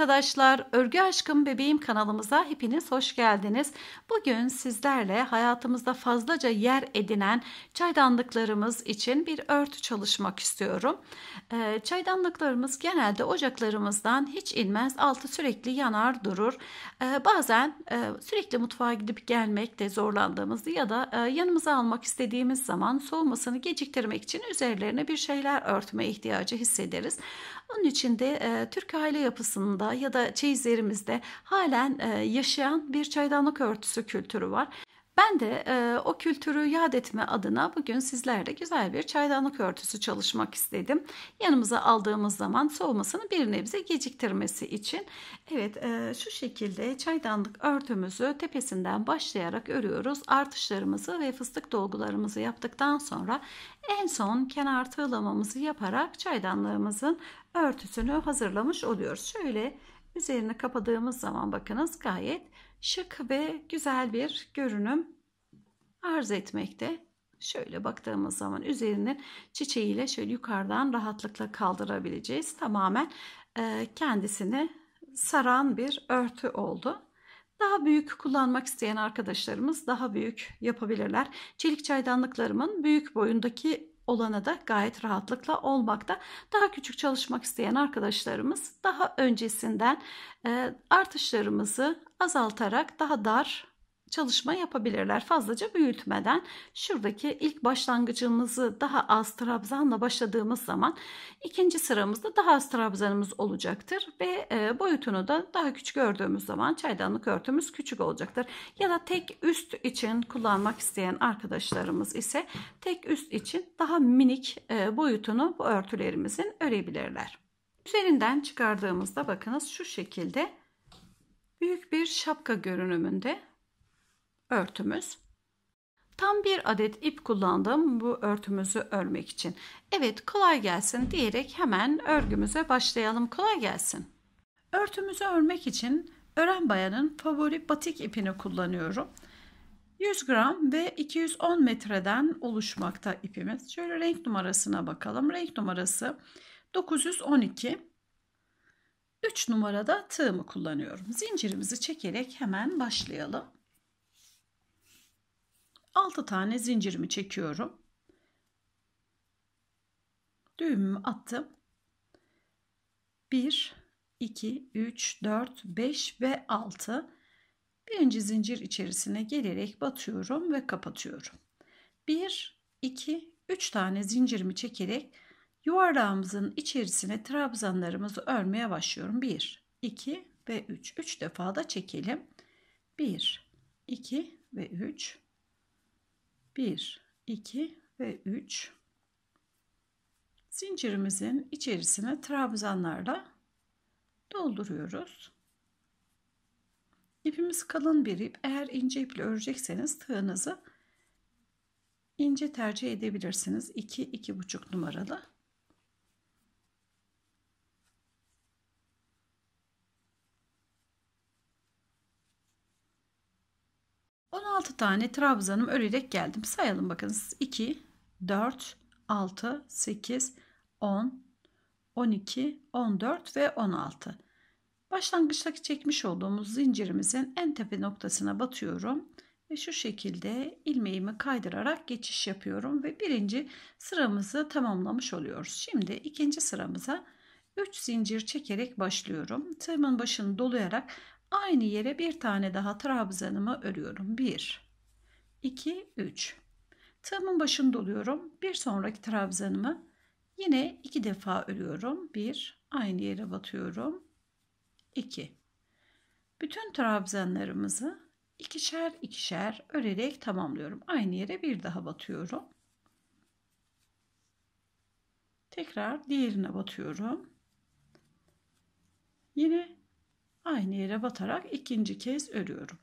arkadaşlar, Örgü Aşkım Bebeğim kanalımıza hepiniz hoş geldiniz. Bugün sizlerle hayatımızda fazlaca yer edinen çaydanlıklarımız için bir örtü çalışmak istiyorum. Ee, çaydanlıklarımız genelde ocaklarımızdan hiç inmez, altı sürekli yanar durur. Ee, bazen e, sürekli mutfağa gidip gelmekte zorlandığımızda ya da e, yanımıza almak istediğimiz zaman soğumasını geciktirmek için üzerlerine bir şeyler örtme ihtiyacı hissederiz. Onun için de e, Türk aile yapısında ya da çeyizlerimizde halen e, yaşayan bir çaydanlık örtüsü kültürü var. Ben de e, o kültürü yad etme adına bugün sizlerle güzel bir çaydanlık örtüsü çalışmak istedim. Yanımıza aldığımız zaman soğumasını bir nebze geciktirmesi için. Evet e, şu şekilde çaydanlık örtümüzü tepesinden başlayarak örüyoruz. Artışlarımızı ve fıstık dolgularımızı yaptıktan sonra en son kenar tığlamamızı yaparak çaydanlığımızın örtüsünü hazırlamış oluyoruz. Şöyle Üzerine kapadığımız zaman bakınız gayet şık ve güzel bir görünüm arz etmekte. Şöyle baktığımız zaman üzerinin çiçeğiyle şöyle yukarıdan rahatlıkla kaldırabileceğiz. Tamamen e, kendisini saran bir örtü oldu. Daha büyük kullanmak isteyen arkadaşlarımız daha büyük yapabilirler. Çelik çaydanlıklarımın büyük boyundaki olana da gayet rahatlıkla olmakta. Daha küçük çalışmak isteyen arkadaşlarımız daha öncesinden artışlarımızı azaltarak daha dar çalışma yapabilirler fazlaca büyütmeden. Şuradaki ilk başlangıcımızı daha az trabzanla başladığımız zaman ikinci sıramızda daha az trabzanımız olacaktır ve e, boyutunu da daha küçük gördüğümüz zaman çaydanlık örtümüz küçük olacaktır. Ya da tek üst için kullanmak isteyen arkadaşlarımız ise tek üst için daha minik e, boyutunu bu örtülerimizin örebilirler. Üzerinden çıkardığımızda bakınız şu şekilde büyük bir şapka görünümünde örtümüz. Tam bir adet ip kullandım bu örtümüzü örmek için. Evet kolay gelsin diyerek hemen örgümüze başlayalım. Kolay gelsin. Örtümüzü örmek için Ören Bayan'ın favori batik ipini kullanıyorum. 100 gram ve 210 metreden oluşmakta ipimiz. Şöyle renk numarasına bakalım. Renk numarası 912. 3 numarada tığımı kullanıyorum. Zincirimizi çekerek hemen başlayalım. 6 tane zincirimi çekiyorum. Düğümümü attım. 1 2 3 4 5 ve 6 birinci zincir içerisine gelerek batıyorum ve kapatıyorum. 1 2 3 tane zincirimi çekerek yuvarlağımızın içerisine trabzanlarımızı örmeye başlıyorum. 1 2 ve 3. 3 defa da çekelim. 1 2 ve 3 1, 2 ve 3 zincirimizin içerisine trabzanlarla dolduruyoruz. İpimiz kalın bir ip. Eğer ince iple örecekseniz tığınızı ince tercih edebilirsiniz. 2 2,5 numaralı. 6 tane trabzanım örerek geldim. Sayalım bakınız. 2, 4, 6, 8, 10, 12, 14 ve 16. Başlangıçtaki çekmiş olduğumuz zincirimizin en tepe noktasına batıyorum ve şu şekilde ilmeğimi kaydırarak geçiş yapıyorum ve birinci sıramızı tamamlamış oluyoruz. Şimdi ikinci sıramıza 3 zincir çekerek başlıyorum. Tığımın başını dolayarak Aynı yere bir tane daha trabzanımı örüyorum. 1, 2, 3. Tığımın başını doluyorum. Bir sonraki trabzanımı yine iki defa örüyorum. 1, aynı yere batıyorum. 2. Bütün trabzanlarımızı ikişer ikişer örerek tamamlıyorum. Aynı yere bir daha batıyorum. Tekrar diğerine batıyorum. Yine aynı yere batarak ikinci kez örüyorum.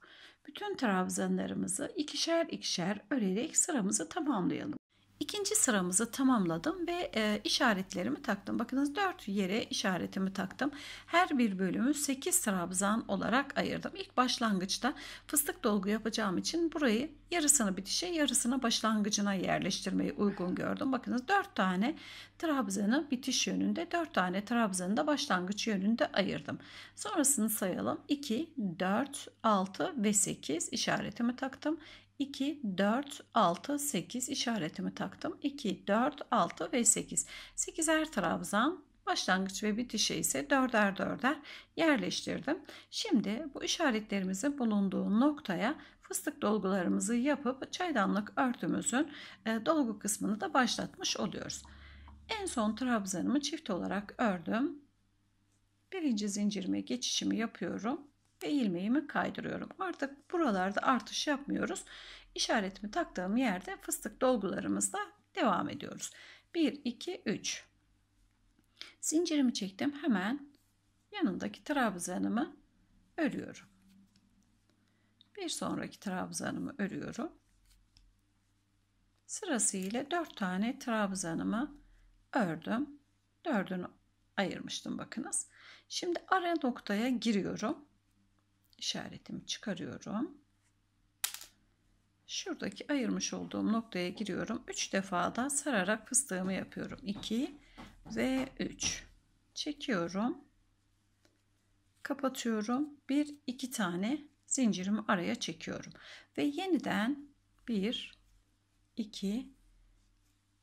Bütün trabzanlarımızı ikişer ikişer örerek sıramızı tamamlayalım. İkinci sıramızı tamamladım ve e, işaretlerimi taktım. Bakınız 4 yere işaretimi taktım. Her bir bölümü 8 trabzan olarak ayırdım. İlk başlangıçta fıstık dolgu yapacağım için burayı yarısını bitişe yarısını başlangıcına yerleştirmeyi uygun gördüm. Bakınız 4 tane trabzanı bitiş yönünde 4 tane trabzanı da başlangıç yönünde ayırdım. Sonrasını sayalım. 2, 4, 6 ve 8 işaretimi taktım. 2, 4, 6, 8 işaretimi taktım. 2, 4, 6 ve 8. 8'er trabzan başlangıç ve bitişe ise 4'er 4'er yerleştirdim. Şimdi bu işaretlerimizin bulunduğu noktaya fıstık dolgularımızı yapıp çaydanlık örtümüzün e, dolgu kısmını da başlatmış oluyoruz. En son trabzanımı çift olarak ördüm. Birinci zincirime geçişimi yapıyorum ve ilmeğimi kaydırıyorum. Artık buralarda artış yapmıyoruz. İşaretimi taktığım yerde fıstık dolgularımızla devam ediyoruz. 1, 2, 3. Zincirimi çektim. Hemen yanındaki trabzanımı örüyorum. Bir sonraki trabzanımı örüyorum. Sırasıyla 4 tane trabzanımı ördüm. Dördünü ayırmıştım bakınız. Şimdi ara noktaya giriyorum işaretimi çıkarıyorum. Şuradaki ayırmış olduğum noktaya giriyorum. 3 defa da sararak fıstığımı yapıyorum. 2 ve 3. Çekiyorum. Kapatıyorum. 1 2 tane zincirimi araya çekiyorum ve yeniden 1 2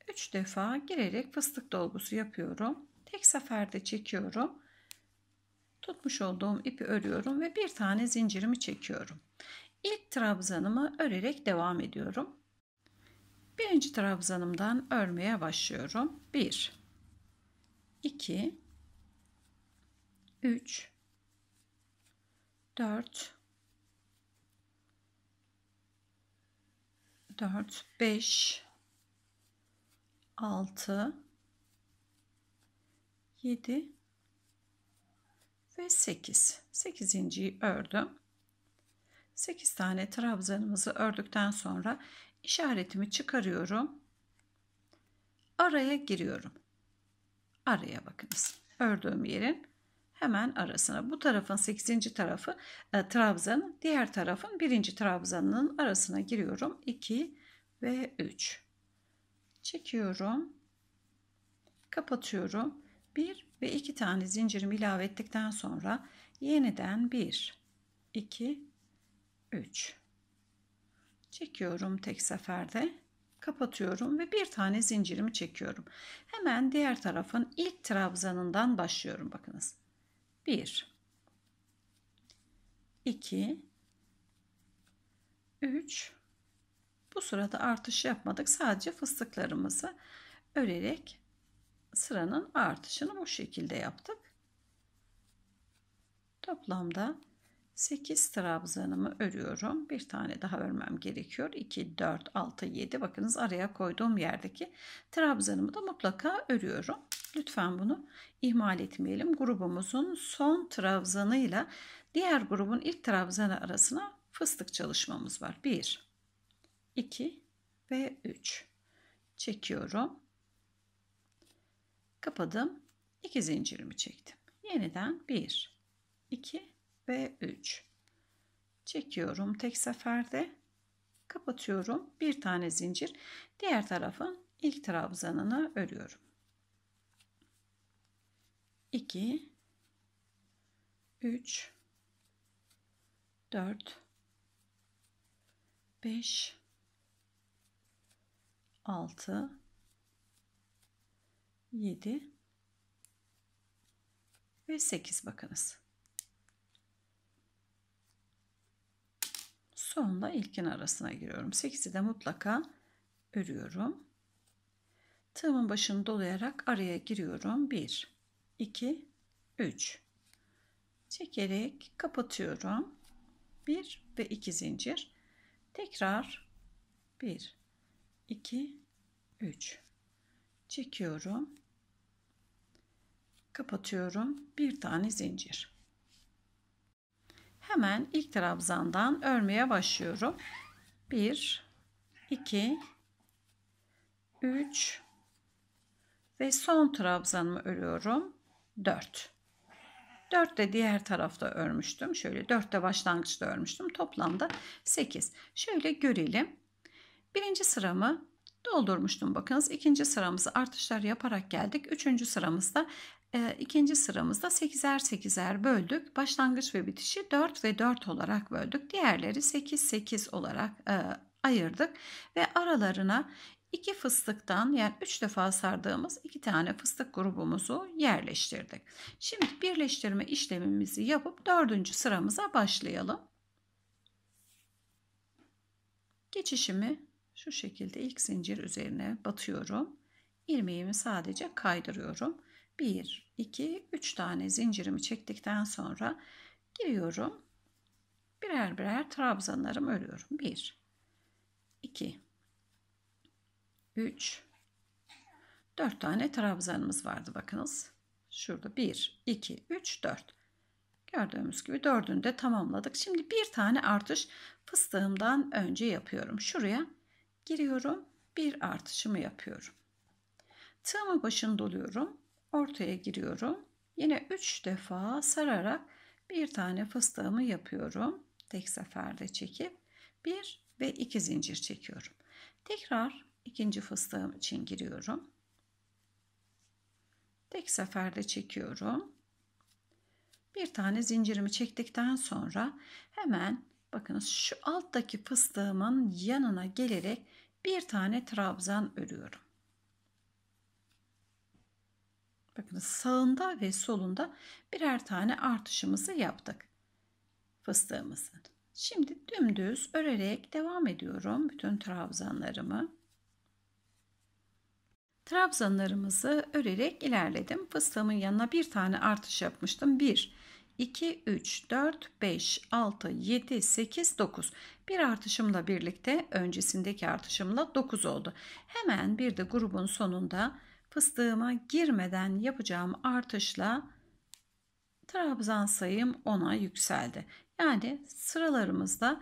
3 defa girerek fıstık dolgusu yapıyorum. Tek seferde çekiyorum Tutmuş olduğum ipi örüyorum ve bir tane zincirimi çekiyorum. İlk trabzanımı örerek devam ediyorum. Birinci trabzanımdan örmeye başlıyorum. 1 2 3 4 4 5 6 7 ve 8. 8. ördüm. 8 tane trabzanımızı ördükten sonra işaretimi çıkarıyorum. Araya giriyorum. Araya bakınız. Ördüğüm yerin hemen arasına. Bu tarafın 8. tarafı e, trabzanın, diğer tarafın 1. trabzanının arasına giriyorum. 2 ve 3. Çekiyorum. Kapatıyorum. 1 ve iki tane zincirimi ilave ettikten sonra yeniden 1 2 3 çekiyorum tek seferde kapatıyorum ve bir tane zincirimi çekiyorum. Hemen diğer tarafın ilk trabzanından başlıyorum bakınız. 1 2 3 Bu sırada artış yapmadık. Sadece fıstıklarımızı örerek sıranın artışını bu şekilde yaptık. Toplamda 8 trabzanımı örüyorum. Bir tane daha örmem gerekiyor. 2, 4, 6, 7. Bakınız araya koyduğum yerdeki trabzanımı da mutlaka örüyorum. Lütfen bunu ihmal etmeyelim. Grubumuzun son trabzanıyla diğer grubun ilk trabzanı arasına fıstık çalışmamız var. 1, 2 ve 3 çekiyorum. Kapadım. 2 zincirimi çektim. Yeniden 1, 2 ve 3. Çekiyorum tek seferde. Kapatıyorum. Bir tane zincir. Diğer tarafın ilk trabzanını örüyorum. 2 3 4 5 6 7 ve 8 bakınız. Sonla ilkin arasına giriyorum. 8'i de mutlaka örüyorum. Tığımın başını dolayarak araya giriyorum. 1 2 3 çekerek kapatıyorum. 1 ve 2 zincir. Tekrar 1 2 3 çekiyorum kapatıyorum. Bir tane zincir. Hemen ilk trabzandan örmeye başlıyorum. 1 2 3 ve son trabzanımı örüyorum. 4. 4 de diğer tarafta örmüştüm. Şöyle 4 de başlangıçta örmüştüm. Toplamda 8. Şöyle görelim. Birinci sıramı doldurmuştum bakınız. ikinci sıramızı artışlar yaparak geldik. Üçüncü sıramızda e, ikinci sıramızda 8'er 8'er böldük. Başlangıç ve bitişi 4 ve 4 olarak böldük. Diğerleri 8 8 olarak e, ayırdık ve aralarına iki fıstıktan yani 3 defa sardığımız iki tane fıstık grubumuzu yerleştirdik. Şimdi birleştirme işlemimizi yapıp 4. sıramıza başlayalım. Geçişimi şu şekilde ilk zincir üzerine batıyorum. İlmeğimi sadece kaydırıyorum. 1 2, 3 tane zincirimi çektikten sonra giriyorum. Birer birer trabzanlarımı örüyorum. 1, 2, 3, 4 tane trabzanımız vardı bakınız. Şurada 1, 2, 3, 4. Gördüğümüz gibi dördünü de tamamladık. Şimdi bir tane artış fıstığımdan önce yapıyorum. Şuraya giriyorum. Bir artışımı yapıyorum. Tığımın başını doluyorum ortaya giriyorum. Yine 3 defa sararak bir tane fıstığımı yapıyorum. Tek seferde çekip 1 ve 2 zincir çekiyorum. Tekrar ikinci fıstığım için giriyorum. Tek seferde çekiyorum. Bir tane zincirimi çektikten sonra hemen bakınız şu alttaki fıstığımın yanına gelerek bir tane trabzan örüyorum. Bakın sağında ve solunda birer tane artışımızı yaptık. Fıstığımızın. Şimdi dümdüz örerek devam ediyorum bütün trabzanlarımı. Trabzanlarımızı örerek ilerledim. Fıstığımın yanına bir tane artış yapmıştım. 1, 2, 3, 4, 5, 6, 7, 8, 9. Bir artışımla birlikte öncesindeki artışımla 9 oldu. Hemen bir de grubun sonunda fıstığıma girmeden yapacağım artışla trabzan sayım 10'a yükseldi. Yani sıralarımızda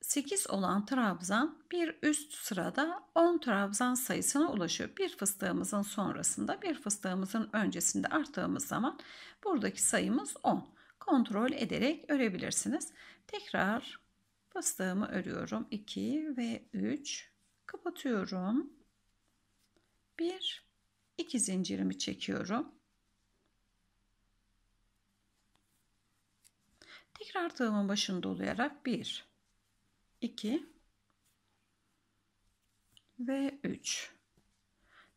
8 olan trabzan bir üst sırada 10 trabzan sayısına ulaşıyor. Bir fıstığımızın sonrasında bir fıstığımızın öncesinde arttığımız zaman buradaki sayımız 10. Kontrol ederek örebilirsiniz. Tekrar fıstığımı örüyorum. 2 ve 3 kapatıyorum. 1 2 zincirimi çekiyorum. Tekrar tığımın başını dolayarak 1 2 ve 3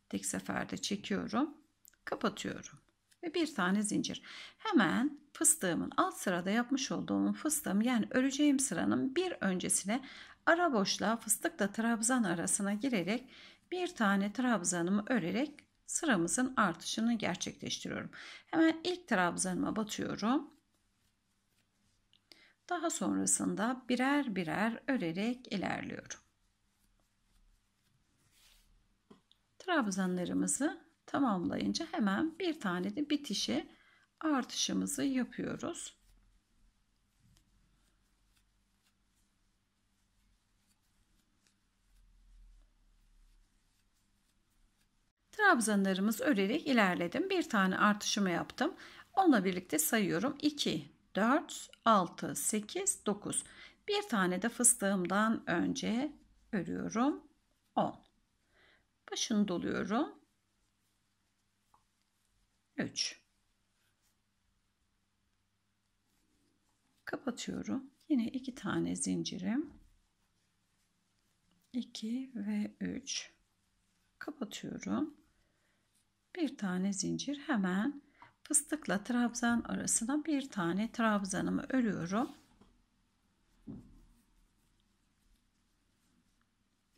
tek seferde çekiyorum. Kapatıyorum ve bir tane zincir. Hemen fıstığımın alt sırada yapmış olduğum fıstığım yani öreceğim sıranın bir öncesine ara boşluğa fıstıkla trabzan arasına girerek bir tane trabzanımı örerek sıramızın artışını gerçekleştiriyorum. Hemen ilk trabzanıma batıyorum. Daha sonrasında birer birer örerek ilerliyorum. Trabzanlarımızı tamamlayınca hemen bir tane de bitişi artışımızı yapıyoruz. Trabzanlarımız örerek ilerledim. Bir tane artışımı yaptım. Onunla birlikte sayıyorum. 2, 4, 6, 8, 9. Bir tane de fıstığımdan önce örüyorum. 10. Başını doluyorum. 3. Kapatıyorum. Yine iki tane zincirim. 2 ve 3. Kapatıyorum bir tane zincir hemen fıstıkla trabzan arasına bir tane trabzanımı örüyorum.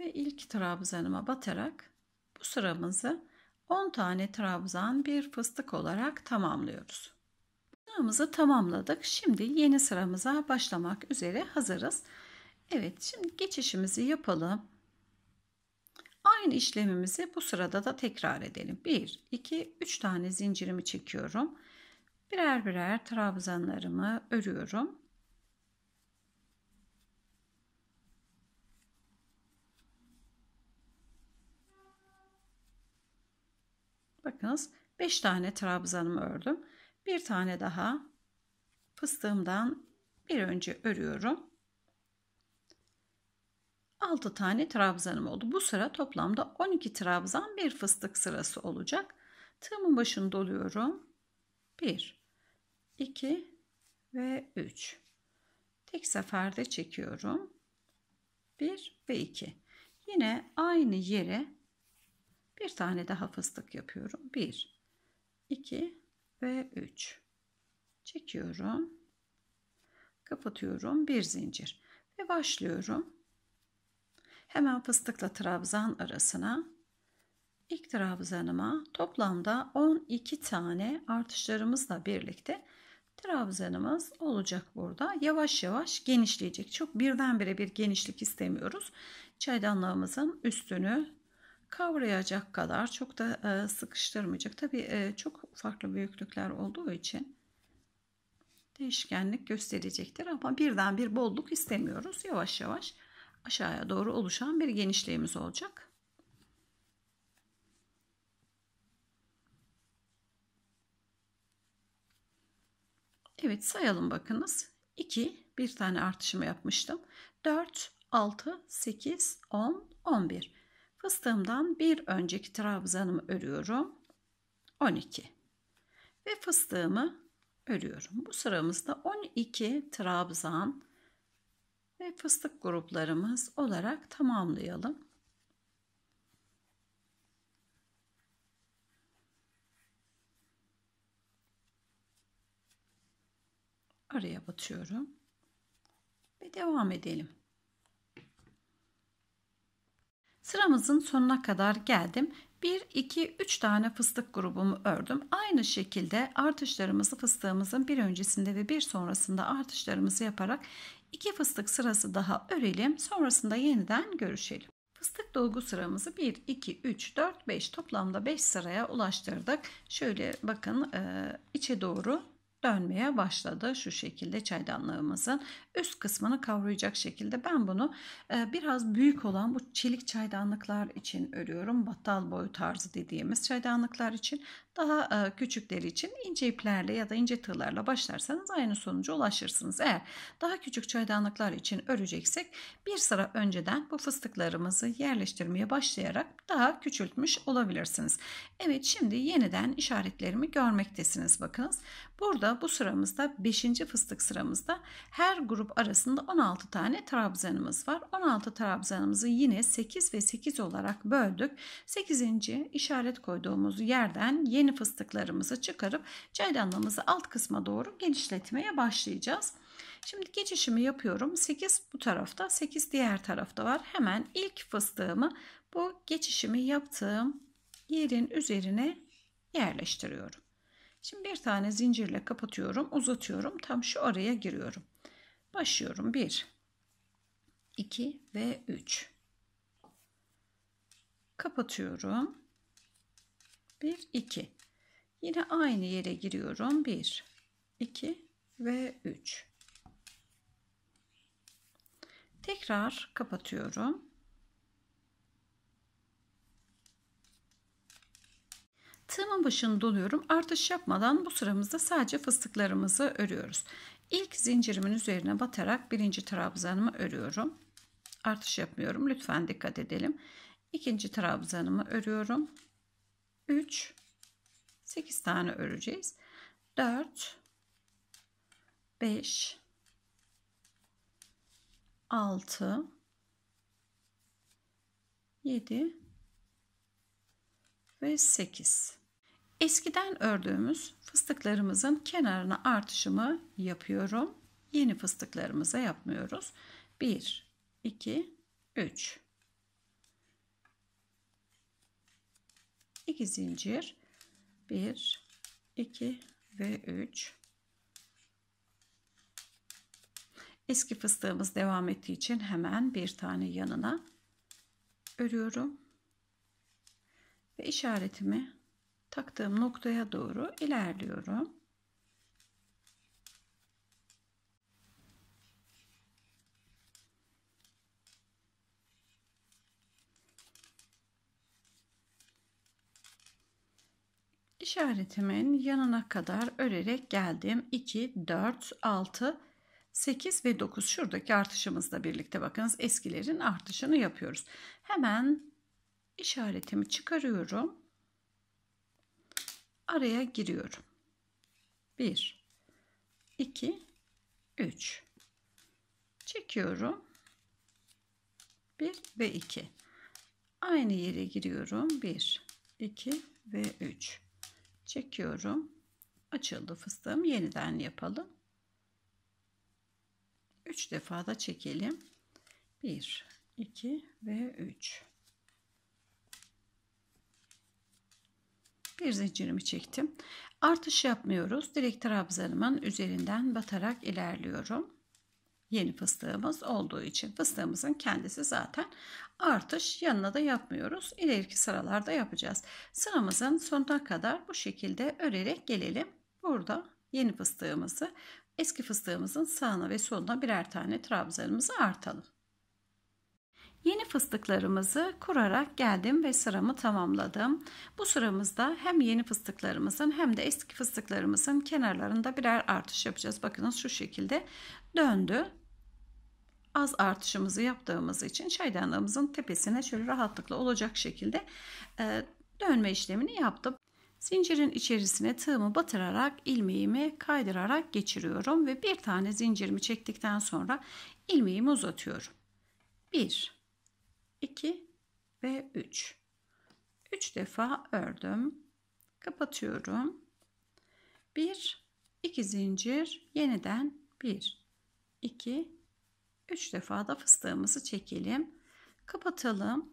Ve ilk trabzanıma batarak bu sıramızı 10 tane trabzan bir fıstık olarak tamamlıyoruz. Sıramızı tamamladık. Şimdi yeni sıramıza başlamak üzere hazırız. Evet şimdi geçişimizi yapalım. Aynı işlemimizi bu sırada da tekrar edelim. 1, 2, 3 tane zincirimi çekiyorum. Birer birer trabzanlarımı örüyorum. Bakınız 5 tane trabzanımı ördüm. Bir tane daha fıstığımdan bir önce örüyorum. 6 tane trabzanım oldu. Bu sıra toplamda 12 trabzan bir fıstık sırası olacak. Tığımın başını doluyorum. 1, 2 ve 3. Tek seferde çekiyorum. 1 ve 2. Yine aynı yere bir tane daha fıstık yapıyorum. 1, 2 ve 3. Çekiyorum. Kapatıyorum. Bir zincir. Ve başlıyorum. Hemen fıstıkla trabzan arasına ilk trabzanıma toplamda 12 tane artışlarımızla birlikte trabzanımız olacak burada. Yavaş yavaş genişleyecek. Çok birdenbire bir genişlik istemiyoruz. Çaydanlığımızın üstünü kavrayacak kadar çok da e, sıkıştırmayacak. Tabii e, çok farklı büyüklükler olduğu için değişkenlik gösterecektir ama birden bir bolluk istemiyoruz. Yavaş yavaş aşağıya doğru oluşan bir genişliğimiz olacak. Evet sayalım bakınız. 2 bir tane artışımı yapmıştım. 4, 6, 8, 10, 11. Fıstığımdan bir önceki trabzanımı örüyorum. 12. Ve fıstığımı örüyorum. Bu sıramızda 12 trabzan ve fıstık gruplarımız olarak tamamlayalım. Araya batıyorum ve devam edelim. Sıramızın sonuna kadar geldim. 1, 2, 3 tane fıstık grubumu ördüm. Aynı şekilde artışlarımızı fıstığımızın bir öncesinde ve bir sonrasında artışlarımızı yaparak İki fıstık sırası daha örelim. Sonrasında yeniden görüşelim. Fıstık dolgu sıramızı 1, 2, 3, 4, 5 toplamda 5 sıraya ulaştırdık. Şöyle bakın e, içe doğru dönmeye başladı şu şekilde çaydanlığımızın üst kısmını kavrayacak şekilde ben bunu e, biraz büyük olan bu çelik çaydanlıklar için örüyorum battal boyu tarzı dediğimiz çaydanlıklar için daha e, küçükleri için ince iplerle ya da ince tığlarla başlarsanız aynı sonuca ulaşırsınız. Eğer daha küçük çaydanlıklar için öreceksek bir sıra önceden bu fıstıklarımızı yerleştirmeye başlayarak daha küçültmüş olabilirsiniz. Evet şimdi yeniden işaretlerimi görmektesiniz bakınız. Burada bu sıramızda 5. fıstık sıramızda her grup arasında 16 tane trabzanımız var. 16 trabzanımızı yine 8 ve 8 olarak böldük. 8. işaret koyduğumuz yerden yeni yeni fıstıklarımızı çıkarıp ceylanlamızı alt kısma doğru genişletmeye başlayacağız. Şimdi geçişimi yapıyorum. 8 bu tarafta, 8 diğer tarafta var. Hemen ilk fıstığımı bu geçişimi yaptığım yerin üzerine yerleştiriyorum. Şimdi bir tane zincirle kapatıyorum, uzatıyorum. Tam şu araya giriyorum. Başlıyorum. 1 2 ve 3. Kapatıyorum. 1, 2. Yine aynı yere giriyorum. 1, 2 ve 3. Tekrar kapatıyorum. Tığımın başını doluyorum. Artış yapmadan bu sıramızda sadece fıstıklarımızı örüyoruz. İlk zincirimin üzerine batarak birinci trabzanımı örüyorum. Artış yapmıyorum. Lütfen dikkat edelim. ikinci trabzanımı örüyorum. 3 8 tane öreceğiz. 4 5 6 7 ve 8. Eskiden ördüğümüz fıstıklarımızın kenarına artışımı yapıyorum. Yeni fıstıklarımıza yapmıyoruz. 1 2 3 2 zincir 1 2 ve 3 eski fıstığımız devam ettiği için hemen bir tane yanına örüyorum ve işaretimi taktığım noktaya doğru ilerliyorum işaretimin yanına kadar örerek geldim. 2, 4, 6, 8 ve 9 şuradaki artışımızla birlikte bakınız eskilerin artışını yapıyoruz. Hemen işaretimi çıkarıyorum. Araya giriyorum. 1, 2, 3. Çekiyorum. 1 ve 2. Aynı yere giriyorum. 1, 2 ve 3 çekiyorum. Açıldı fıstığım. Yeniden yapalım. 3 defa da çekelim. 1, 2 ve 3. Bir zincirimi çektim. Artış yapmıyoruz. Direkt trabzanımın üzerinden batarak ilerliyorum. Yeni fıstığımız olduğu için fıstığımızın kendisi zaten artış yanına da yapmıyoruz. İleriki sıralarda yapacağız. Sıramızın sonuna kadar bu şekilde örerek gelelim. Burada yeni fıstığımızı eski fıstığımızın sağına ve soluna birer tane trabzanımızı artalım. Yeni fıstıklarımızı kurarak geldim ve sıramı tamamladım. Bu sıramızda hem yeni fıstıklarımızın hem de eski fıstıklarımızın kenarlarında birer artış yapacağız. Bakınız şu şekilde döndü az artışımızı yaptığımız için çaydanlığımızın tepesine şöyle rahatlıkla olacak şekilde e, dönme işlemini yaptım. Zincirin içerisine tığımı batırarak ilmeğimi kaydırarak geçiriyorum ve bir tane zincirimi çektikten sonra ilmeğimi uzatıyorum. 1 2 ve 3 3 defa ördüm. Kapatıyorum. 1 2 zincir yeniden 1 2 3 defa da fıstığımızı çekelim. Kapatalım.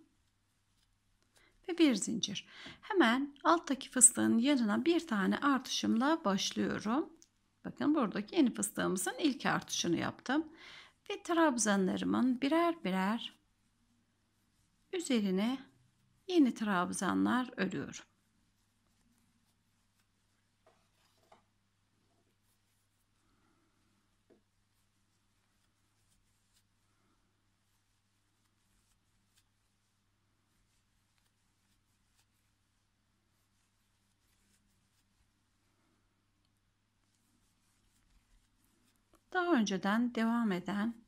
Ve bir zincir. Hemen alttaki fıstığın yanına bir tane artışımla başlıyorum. Bakın buradaki yeni fıstığımızın ilk artışını yaptım. Ve trabzanlarımın birer birer üzerine yeni trabzanlar örüyorum. daha önceden devam eden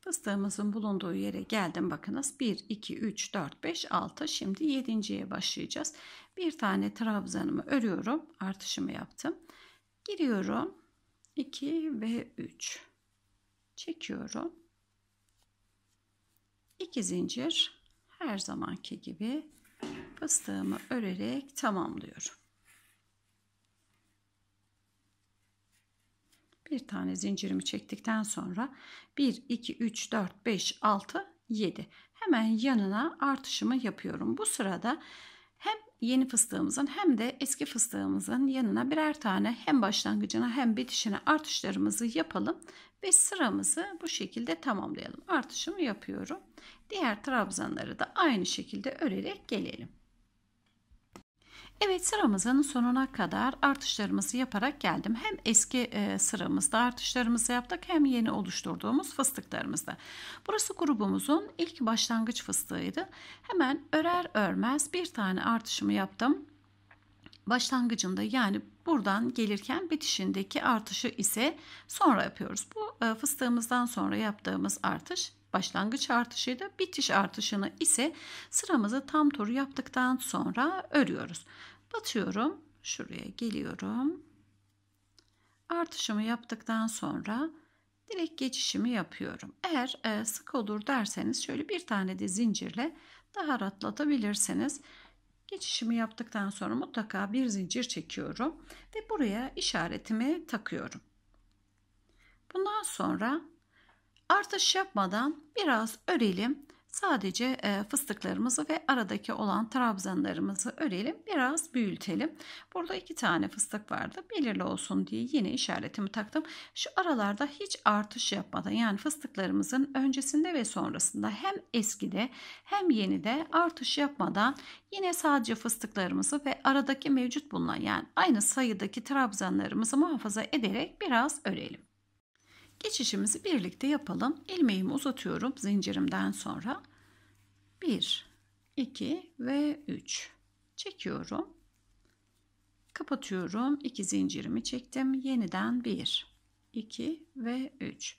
fıstığımızın bulunduğu yere geldim. Bakınız 1, 2, 3, 4, 5, 6. Şimdi 7.ye başlayacağız. Bir tane trabzanımı örüyorum. Artışımı yaptım. Giriyorum. 2 ve 3. Çekiyorum. 2 zincir her zamanki gibi fıstığımı örerek tamamlıyorum. Bir tane zincirimi çektikten sonra 1, 2, 3, 4, 5, 6, 7. Hemen yanına artışımı yapıyorum. Bu sırada hem yeni fıstığımızın hem de eski fıstığımızın yanına birer tane hem başlangıcına hem bitişine artışlarımızı yapalım ve sıramızı bu şekilde tamamlayalım. Artışımı yapıyorum. Diğer trabzanları da aynı şekilde örerek gelelim. Evet sıramızın sonuna kadar artışlarımızı yaparak geldim. Hem eski e, sıramızda artışlarımızı yaptık hem yeni oluşturduğumuz fıstıklarımızda. Burası grubumuzun ilk başlangıç fıstığıydı. Hemen örer örmez bir tane artışımı yaptım. Başlangıcında yani buradan gelirken bitişindeki artışı ise sonra yapıyoruz. Bu e, fıstığımızdan sonra yaptığımız artış başlangıç artışıydı. Bitiş artışını ise sıramızı tam turu yaptıktan sonra örüyoruz batıyorum. Şuraya geliyorum. Artışımı yaptıktan sonra direkt geçişimi yapıyorum. Eğer e, sık olur derseniz şöyle bir tane de zincirle daha rahatlatabilirsiniz. Geçişimi yaptıktan sonra mutlaka bir zincir çekiyorum ve buraya işaretimi takıyorum. Bundan sonra artış yapmadan biraz örelim Sadece e, fıstıklarımızı ve aradaki olan trabzanlarımızı örelim. Biraz büyütelim. Burada iki tane fıstık vardı. Belirli olsun diye yine işaretimi taktım. Şu aralarda hiç artış yapmadan yani fıstıklarımızın öncesinde ve sonrasında hem eskide hem yenide artış yapmadan yine sadece fıstıklarımızı ve aradaki mevcut bulunan yani aynı sayıdaki trabzanlarımızı muhafaza ederek biraz örelim. Geçişimizi birlikte yapalım. İlmeğimi uzatıyorum zincirimden sonra. 1, 2 ve 3. Çekiyorum. Kapatıyorum. 2 zincirimi çektim. Yeniden 1, 2 ve 3.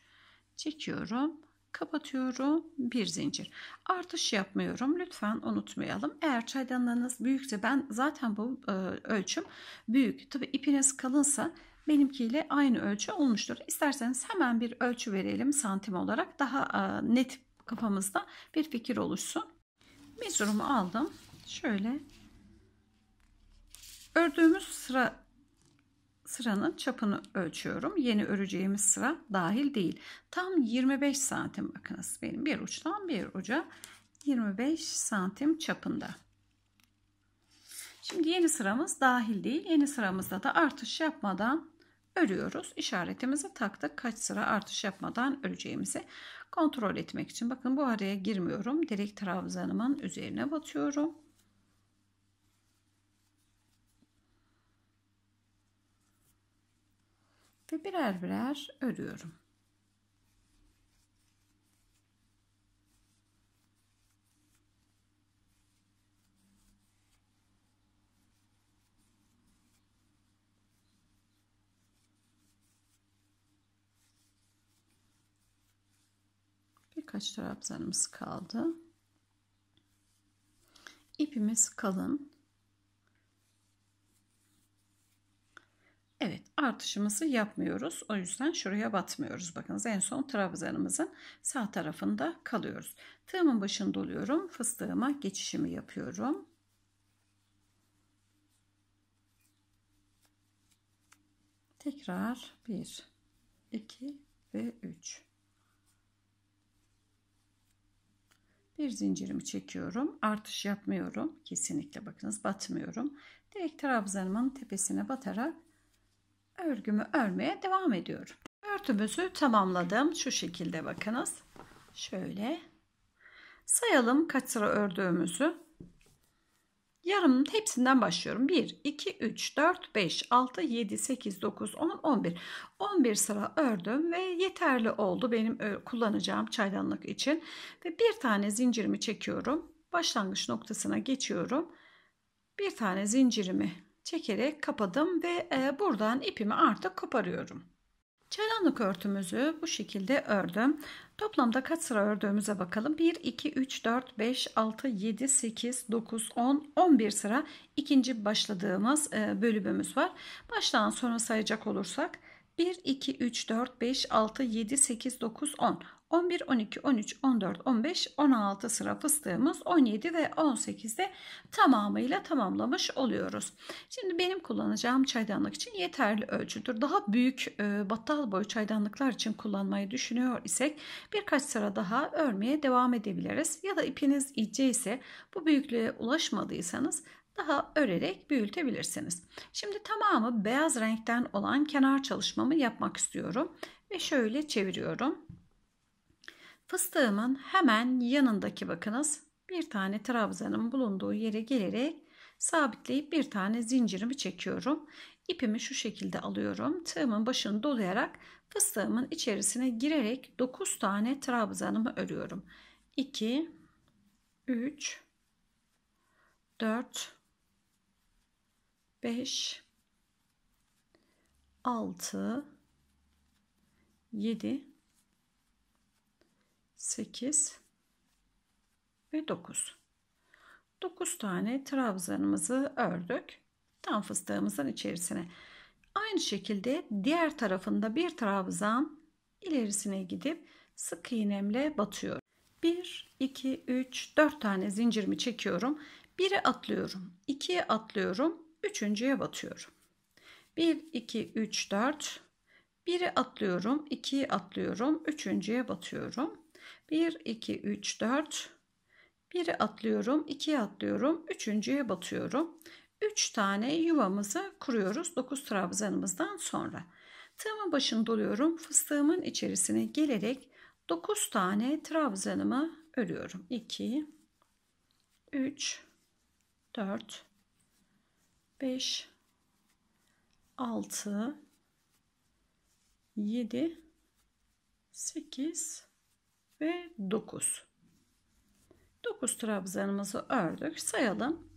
Çekiyorum. Kapatıyorum. Bir zincir. Artış yapmıyorum. Lütfen unutmayalım. Eğer çaydanlarınız büyükse ben zaten bu e, ölçüm büyük. Tabi ipiniz kalınsa benimkiyle aynı ölçü olmuştur. İsterseniz hemen bir ölçü verelim santim olarak daha e, net kafamızda bir fikir oluşsun. Mezurumu aldım. Şöyle ördüğümüz sıra sıranın çapını ölçüyorum. Yeni öreceğimiz sıra dahil değil. Tam 25 santim bakınız benim bir uçtan bir uca 25 santim çapında. Şimdi yeni sıramız dahil değil. Yeni sıramızda da artış yapmadan örüyoruz. İşaretimizi taktık. Kaç sıra artış yapmadan öreceğimizi kontrol etmek için. Bakın bu araya girmiyorum. Direkt trabzanımın üzerine batıyorum. Ve birer birer örüyorum. Kaç trabzanımız kaldı? İpimiz kalın. Evet artışımızı yapmıyoruz. O yüzden şuraya batmıyoruz. Bakınız en son trabzanımızın sağ tarafında kalıyoruz. Tığımın başını doluyorum. Fıstığıma geçişimi yapıyorum. Tekrar 1, 2 ve 3. bir zincirimi çekiyorum. Artış yapmıyorum. Kesinlikle bakınız batmıyorum. Direkt trabzanımın tepesine batarak örgümü örmeye devam ediyorum. Örtümüzü tamamladım. Şu şekilde bakınız. Şöyle sayalım kaç sıra ördüğümüzü. Yarımın hepsinden başlıyorum. 1, 2, 3, 4, 5, 6, 7, 8, 9, 10, 11. 11 sıra ördüm ve yeterli oldu benim kullanacağım çaydanlık için. Ve bir tane zincirimi çekiyorum. Başlangıç noktasına geçiyorum. Bir tane zincirimi çekerek kapadım ve e, buradan ipimi artık koparıyorum. Çaydanlık örtümüzü bu şekilde ördüm. Toplamda kaç sıra ördüğümüze bakalım. 1, 2, 3, 4, 5, 6, 7, 8, 9, 10, 11 sıra ikinci başladığımız e, bölümümüz var. Baştan sonra sayacak olursak 1, 2, 3, 4, 5, 6, 7, 8, 9, 10. 11, 12, 13, 14, 15, 16 sıra fıstığımız 17 ve 18'de tamamıyla tamamlamış oluyoruz. Şimdi benim kullanacağım çaydanlık için yeterli ölçüdür. Daha büyük e, battal boy çaydanlıklar için kullanmayı düşünüyor isek birkaç sıra daha örmeye devam edebiliriz. Ya da ipiniz ince ise bu büyüklüğe ulaşmadıysanız daha örerek büyütebilirsiniz. Şimdi tamamı beyaz renkten olan kenar çalışmamı yapmak istiyorum ve şöyle çeviriyorum. Fıstığımın hemen yanındaki bakınız bir tane trabzanın bulunduğu yere gelerek sabitleyip bir tane zincirimi çekiyorum. İpimi şu şekilde alıyorum. Tığımın başını dolayarak fıstığımın içerisine girerek 9 tane trabzanımı örüyorum. 2 3 4 5 6 7 8 ve 9. 9 tane trabzanımızı ördük. Tam fıstığımızın içerisine. Aynı şekilde diğer tarafında bir trabzan ilerisine gidip sık iğnemle batıyorum. 1, 2, 3, 4 tane zincirimi çekiyorum. 1'e atlıyorum. 2'ye atlıyorum. 3.ye batıyorum. 1, 2, 3, 4. 1'e atlıyorum. 2'ye atlıyorum. 3.ye batıyorum. 1, 2, 3, 4. 1'i atlıyorum, 2'ye atlıyorum, 3.ye batıyorum. 3 tane yuvamızı kuruyoruz 9 trabzanımızdan sonra. Tığımın başını doluyorum. Fıstığımın içerisine gelerek 9 tane trabzanımı örüyorum. 2 3 4 5 6 7 8 ve 9. 9 trabzanımızı ördük. Sayalım.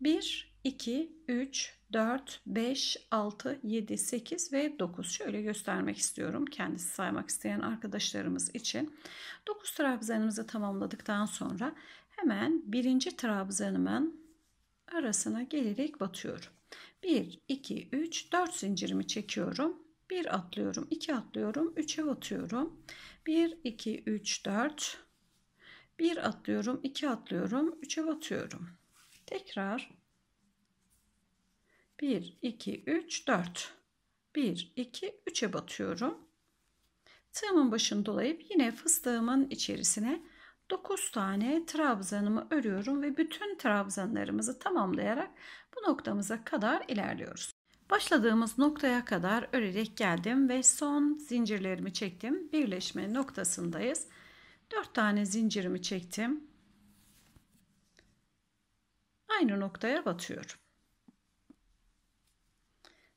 1, 2, 3, 4, 5, 6, 7, 8 ve 9. Şöyle göstermek istiyorum kendisi saymak isteyen arkadaşlarımız için. 9 trabzanımızı tamamladıktan sonra hemen birinci trabzanımın arasına gelerek batıyorum. 1, 2, 3, 4 zincirimi çekiyorum. 1 atlıyorum, 2 atlıyorum, 3'e batıyorum. 1, 2, 3, 4. 1 atlıyorum, 2 atlıyorum, 3'e batıyorum. Tekrar 1, 2, 3, 4. 1, 2, 3'e batıyorum. Tığımın başını dolayıp yine fıstığımın içerisine 9 tane trabzanımı örüyorum ve bütün trabzanlarımızı tamamlayarak bu noktamıza kadar ilerliyoruz. Başladığımız noktaya kadar örerek geldim ve son zincirlerimi çektim. Birleşme noktasındayız. 4 tane zincirimi çektim. Aynı noktaya batıyorum.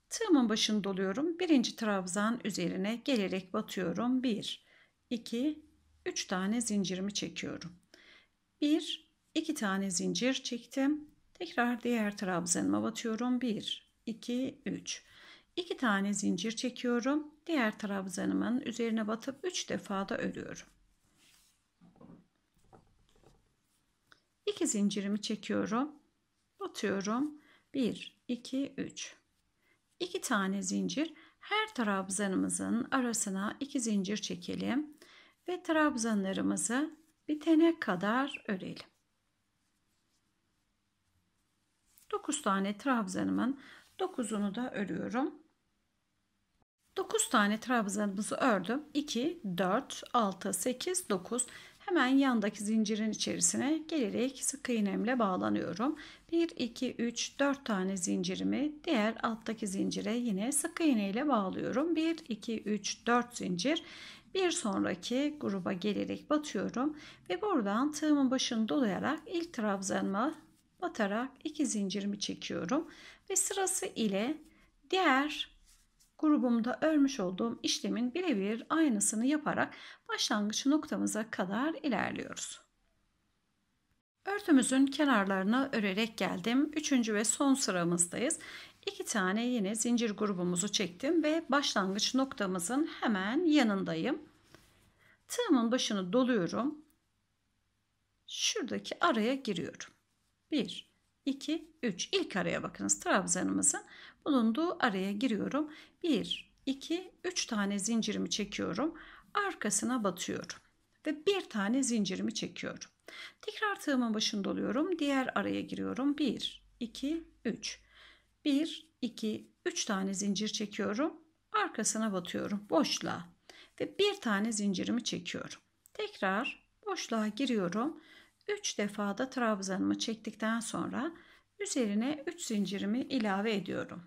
Tığımın başını doluyorum. Birinci trabzan üzerine gelerek batıyorum. 1, 2, 3 tane zincirimi çekiyorum. 1, 2 tane zincir çektim. Tekrar diğer trabzanıma batıyorum. 1, 2, 3. 2 tane zincir çekiyorum. Diğer trabzanımın üzerine batıp 3 defa da örüyorum. 2 zincirimi çekiyorum. Batıyorum. 1, 2, 3. 2 tane zincir. Her trabzanımızın arasına 2 zincir çekelim. Ve trabzanlarımızı bitene kadar örelim. 9 tane trabzanımın 9'unu da örüyorum. 9 tane trabzanımızı ördüm. 2, 4, 6, 8, 9. Hemen yandaki zincirin içerisine gelerek sık iğnemle bağlanıyorum. 1, 2, 3, 4 tane zincirimi diğer alttaki zincire yine sık iğne ile bağlıyorum. 1, 2, 3, 4 zincir. Bir sonraki gruba gelerek batıyorum ve buradan tığımın başını dolayarak ilk trabzanıma batarak iki zincirimi çekiyorum ve sırası ile diğer grubumda örmüş olduğum işlemin birebir aynısını yaparak başlangıç noktamıza kadar ilerliyoruz. Örtümüzün kenarlarını örerek geldim. Üçüncü ve son sıramızdayız. İki tane yine zincir grubumuzu çektim ve başlangıç noktamızın hemen yanındayım. Tığımın başını doluyorum. Şuradaki araya giriyorum. 1 2, 3. İlk araya bakınız trabzanımızın bulunduğu araya giriyorum. 1, 2, 3 tane zincirimi çekiyorum. Arkasına batıyorum ve bir tane zincirimi çekiyorum. Tekrar tığımın başında oluyorum. Diğer araya giriyorum. 1, 2, 3. 1, 2, 3 tane zincir çekiyorum. Arkasına batıyorum. Boşluğa ve bir tane zincirimi çekiyorum. Tekrar boşluğa giriyorum 3 defa da trabzanımı çektikten sonra üzerine 3 zincirimi ilave ediyorum.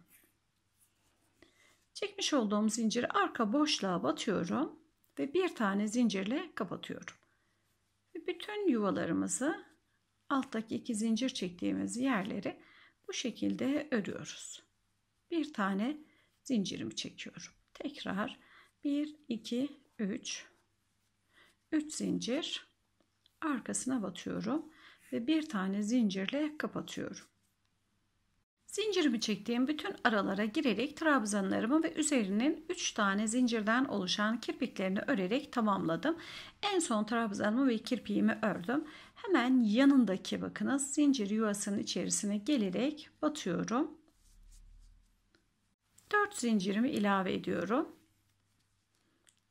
Çekmiş olduğum zinciri arka boşluğa batıyorum ve bir tane zincirle kapatıyorum. Ve bütün yuvalarımızı alttaki iki zincir çektiğimiz yerleri bu şekilde örüyoruz. Bir tane zincirimi çekiyorum. Tekrar 1 2 3 3 zincir arkasına batıyorum ve bir tane zincirle kapatıyorum. Zincirimi çektiğim bütün aralara girerek trabzanlarımı ve üzerinin 3 tane zincirden oluşan kirpiklerini örerek tamamladım. En son trabzanımı ve kirpiğimi ördüm. Hemen yanındaki bakınız zincir yuvasının içerisine gelerek batıyorum. 4 zincirimi ilave ediyorum.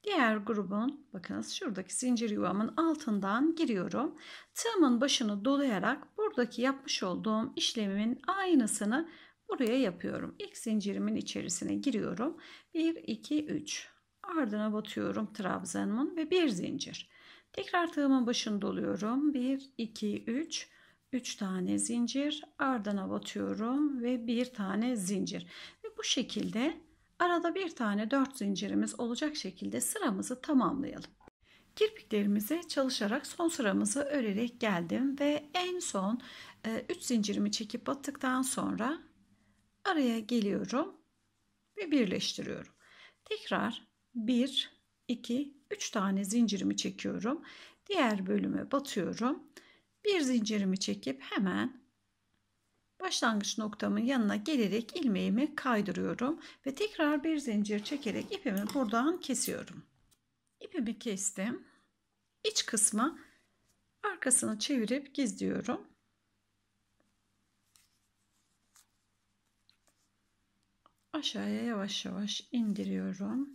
Diğer grubun bakınız şuradaki zincir yuvamın altından giriyorum. Tığımın başını dolayarak buradaki yapmış olduğum işlemin aynısını buraya yapıyorum. İlk zincirimin içerisine giriyorum. 1 2 3 ardına batıyorum trabzanımın ve bir zincir. Tekrar tığımın başını doluyorum. 1 2 3 3 tane zincir ardına batıyorum ve bir tane zincir. Ve bu şekilde Arada bir tane dört zincirimiz olacak şekilde sıramızı tamamlayalım. Kirpiklerimizi çalışarak son sıramızı örerek geldim ve en son 3 e, zincirimi çekip battıktan sonra araya geliyorum ve birleştiriyorum. Tekrar 1, 2, 3 tane zincirimi çekiyorum. Diğer bölüme batıyorum. Bir zincirimi çekip hemen başlangıç noktamın yanına gelerek ilmeğimi kaydırıyorum ve tekrar bir zincir çekerek ipimi buradan kesiyorum. İpimi kestim. İç kısmı arkasını çevirip gizliyorum. Aşağıya yavaş yavaş indiriyorum.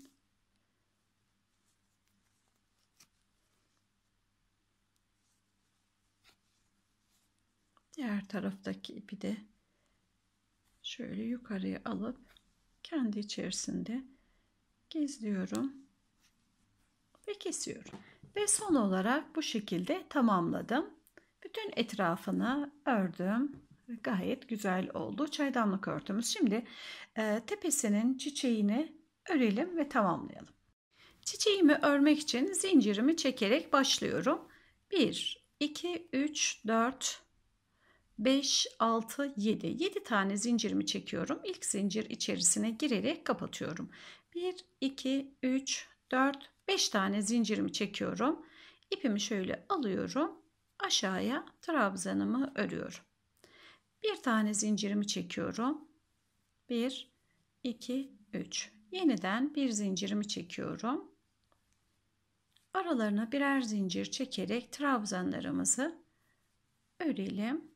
diğer taraftaki ipi de şöyle yukarıya alıp kendi içerisinde gizliyorum ve kesiyorum. Ve son olarak bu şekilde tamamladım. Bütün etrafını ördüm. Gayet güzel oldu çaydanlık örtümüz. Şimdi e, tepesinin çiçeğini örelim ve tamamlayalım. Çiçeğimi örmek için zincirimi çekerek başlıyorum. 1, 2, 3, 4, 5, 6, 7. 7 tane zincirimi çekiyorum. İlk zincir içerisine girerek kapatıyorum. 1, 2, 3, 4, 5 tane zincirimi çekiyorum. İpimi şöyle alıyorum. Aşağıya trabzanımı örüyorum. Bir tane zincirimi çekiyorum. 1, 2, 3. Yeniden bir zincirimi çekiyorum. Aralarına birer zincir çekerek trabzanlarımızı örelim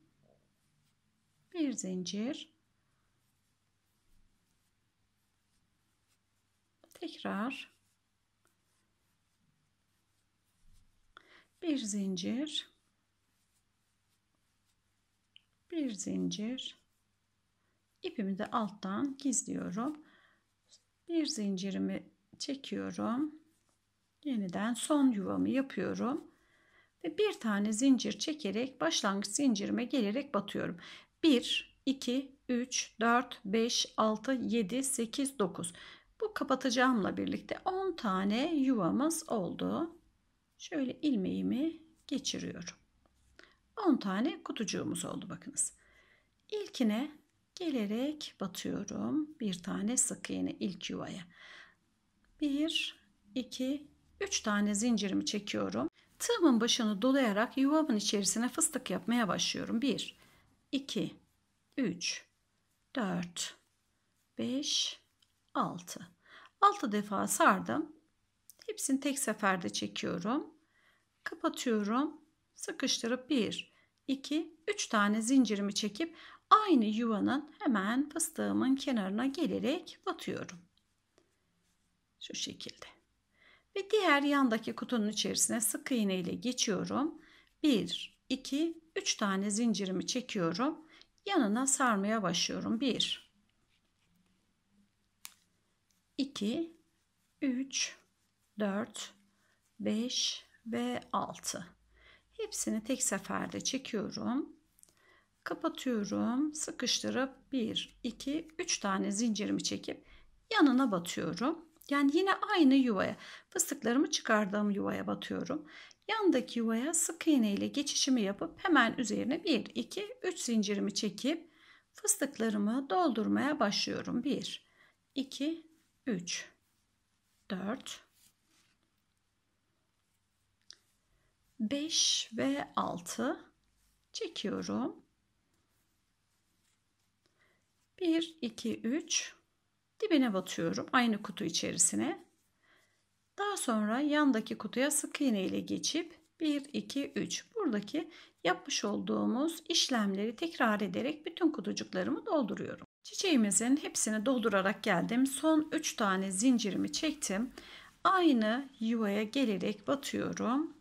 bir zincir tekrar bir zincir bir zincir ipimi de alttan gizliyorum bir zincirimi çekiyorum yeniden son yuvamı yapıyorum ve bir tane zincir çekerek başlangıç zincirime gelerek batıyorum 1, 2, 3, 4, 5, 6, 7, 8, 9. Bu kapatacağımla birlikte 10 tane yuvamız oldu. Şöyle ilmeğimi geçiriyorum. 10 tane kutucuğumuz oldu bakınız. İlkine gelerek batıyorum. Bir tane sık iğne ilk yuvaya. 1, 2, 3 tane zincirimi çekiyorum. Tığımın başını dolayarak yuvamın içerisine fıstık yapmaya başlıyorum. 1, 2, 3, 4, 5, 6. 6 defa sardım. Hepsini tek seferde çekiyorum. Kapatıyorum. Sıkıştırıp 1, 2, 3 tane zincirimi çekip aynı yuvanın hemen fıstığımın kenarına gelerek batıyorum. Şu şekilde. Ve diğer yandaki kutunun içerisine sık iğne ile geçiyorum. 1, 2, 3 tane zincirimi çekiyorum. Yanına sarmaya başlıyorum. 1 2 3 4 5 ve 6. Hepsini tek seferde çekiyorum. Kapatıyorum. Sıkıştırıp 1 2 3 tane zincirimi çekip yanına batıyorum. Yani yine aynı yuvaya fıstıklarımı çıkardığım yuvaya batıyorum. Yandaki yuvaya sık iğne ile geçişimi yapıp hemen üzerine 1, 2, 3 zincirimi çekip fıstıklarımı doldurmaya başlıyorum. 1, 2, 3, 4, 5 ve 6 çekiyorum. 1, 2, 3 dibine batıyorum aynı kutu içerisine. Daha sonra yandaki kutuya sık iğne ile geçip 1, 2, 3 buradaki yapmış olduğumuz işlemleri tekrar ederek bütün kutucuklarımı dolduruyorum. Çiçeğimizin hepsini doldurarak geldim. Son 3 tane zincirimi çektim. Aynı yuvaya gelerek batıyorum.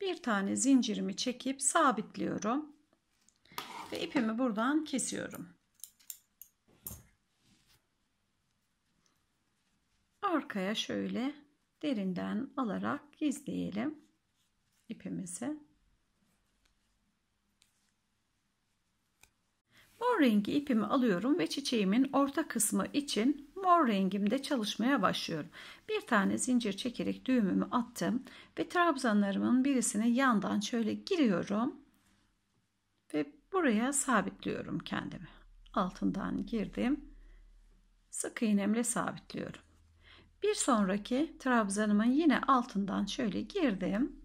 Bir tane zincirimi çekip sabitliyorum. Ve ipimi buradan kesiyorum. arkaya şöyle derinden alarak gizleyelim ipimizi. Mor rengi ipimi alıyorum ve çiçeğimin orta kısmı için mor rengimde çalışmaya başlıyorum. Bir tane zincir çekerek düğümümü attım ve trabzanlarımın birisine yandan şöyle giriyorum ve buraya sabitliyorum kendimi. Altından girdim. Sık iğnemle sabitliyorum. Bir sonraki trabzanımın yine altından şöyle girdim.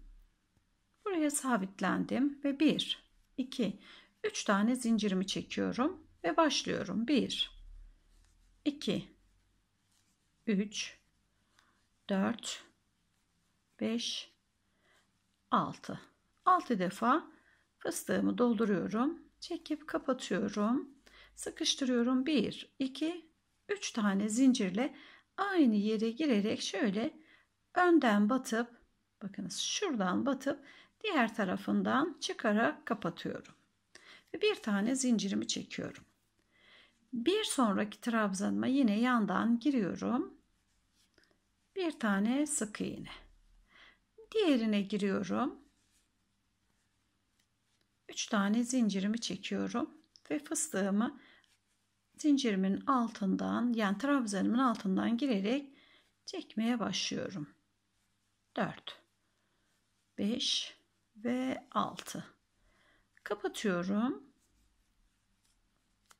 Buraya sabitlendim ve 1, 2, 3 tane zincirimi çekiyorum ve başlıyorum. 1, 2, 3, 4, 5, 6. 6 defa fıstığımı dolduruyorum. Çekip kapatıyorum. Sıkıştırıyorum. 1, 2, 3 tane zincirle aynı yere girerek şöyle önden batıp bakınız şuradan batıp diğer tarafından çıkarak kapatıyorum. Ve bir tane zincirimi çekiyorum. Bir sonraki trabzanıma yine yandan giriyorum. Bir tane sık iğne. Diğerine giriyorum. 3 tane zincirimi çekiyorum ve fıstığımı zincirimin altından yani trabzanımın altından girerek çekmeye başlıyorum. 4 5 ve 6 kapatıyorum.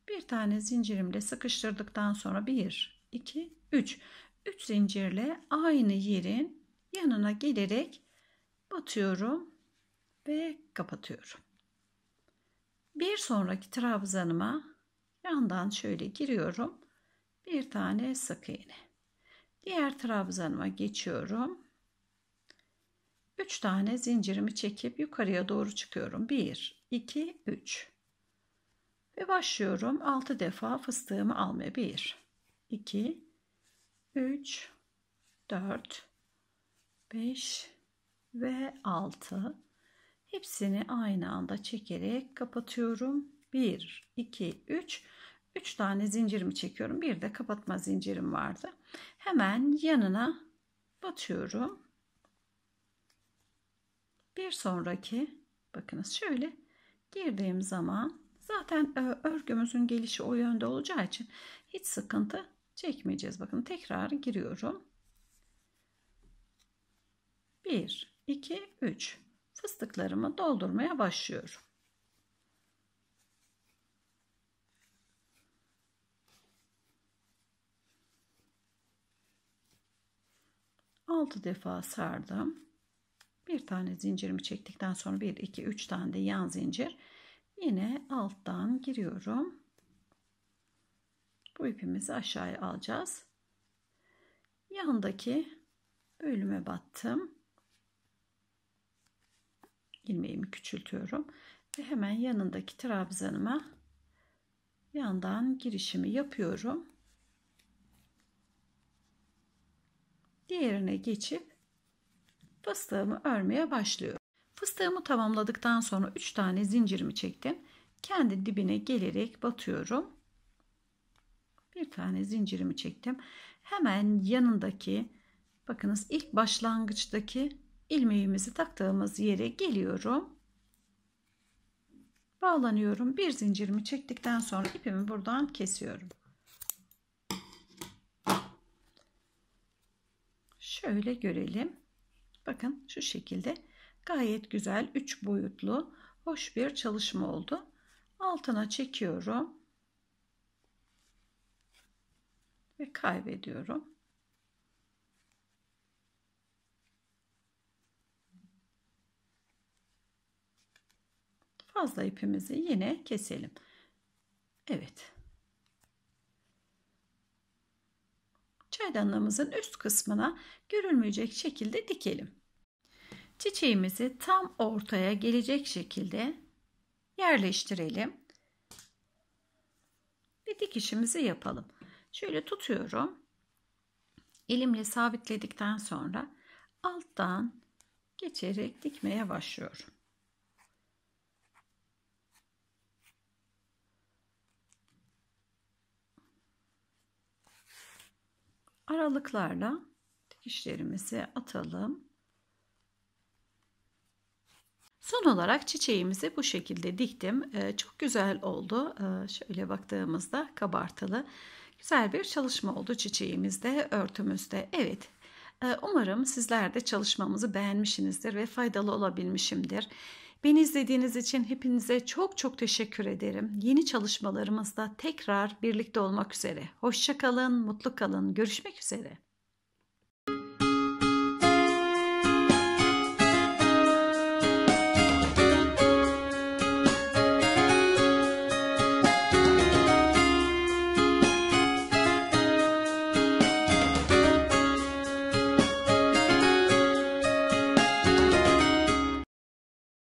Bir tane zincirimle sıkıştırdıktan sonra 1 2 3 3 zincirle aynı yerin yanına gelerek batıyorum ve kapatıyorum. Bir sonraki trabzanıma Yandan şöyle giriyorum. Bir tane sık iğne. Diğer trabzanıma geçiyorum. 3 tane zincirimi çekip yukarıya doğru çıkıyorum. 1, 2, 3. Ve başlıyorum 6 defa fıstığımı almaya. 1, 2, 3, 4, 5 ve 6. Hepsini aynı anda çekerek kapatıyorum. 1, 2, 3 3 tane zincirimi çekiyorum. Bir de kapatma zincirim vardı. Hemen yanına batıyorum. Bir sonraki bakınız şöyle girdiğim zaman zaten e, örgümüzün gelişi o yönde olacağı için hiç sıkıntı çekmeyeceğiz. Bakın tekrar giriyorum. 1 2 3 fıstıklarımı doldurmaya başlıyorum. 6 defa sardım. Bir tane zincirimi çektikten sonra 1 2 3 tane de yan zincir. Yine alttan giriyorum. Bu ipimizi aşağıya alacağız. Yandaki bölüme battım. İlmeğimi küçültüyorum ve hemen yanındaki trabzanıma yandan girişimi yapıyorum. diğerine geçip fıstığımı örmeye başlıyorum. Fıstığımı tamamladıktan sonra 3 tane zincirimi çektim. Kendi dibine gelerek batıyorum. Bir tane zincirimi çektim. Hemen yanındaki bakınız ilk başlangıçtaki ilmeğimizi taktığımız yere geliyorum. Bağlanıyorum. Bir zincirimi çektikten sonra ipimi buradan kesiyorum. Şöyle görelim. Bakın şu şekilde gayet güzel 3 boyutlu hoş bir çalışma oldu. Altına çekiyorum. Ve kaybediyorum. Fazla ipimizi yine keselim. Evet. gerdanlığımızın üst kısmına görülmeyecek şekilde dikelim. Çiçeğimizi tam ortaya gelecek şekilde yerleştirelim. Ve dikişimizi yapalım. Şöyle tutuyorum. Elimle sabitledikten sonra alttan geçerek dikmeye başlıyorum. aralıklarla dikişlerimizi atalım. Son olarak çiçeğimizi bu şekilde diktim. Ee, çok güzel oldu. Ee, şöyle baktığımızda kabartılı. Güzel bir çalışma oldu çiçeğimizde, örtümüzde. Evet, e, umarım sizler de çalışmamızı beğenmişsinizdir ve faydalı olabilmişimdir. Beni izlediğiniz için hepinize çok çok teşekkür ederim. Yeni çalışmalarımızda tekrar birlikte olmak üzere. Hoşçakalın, mutlu kalın, görüşmek üzere.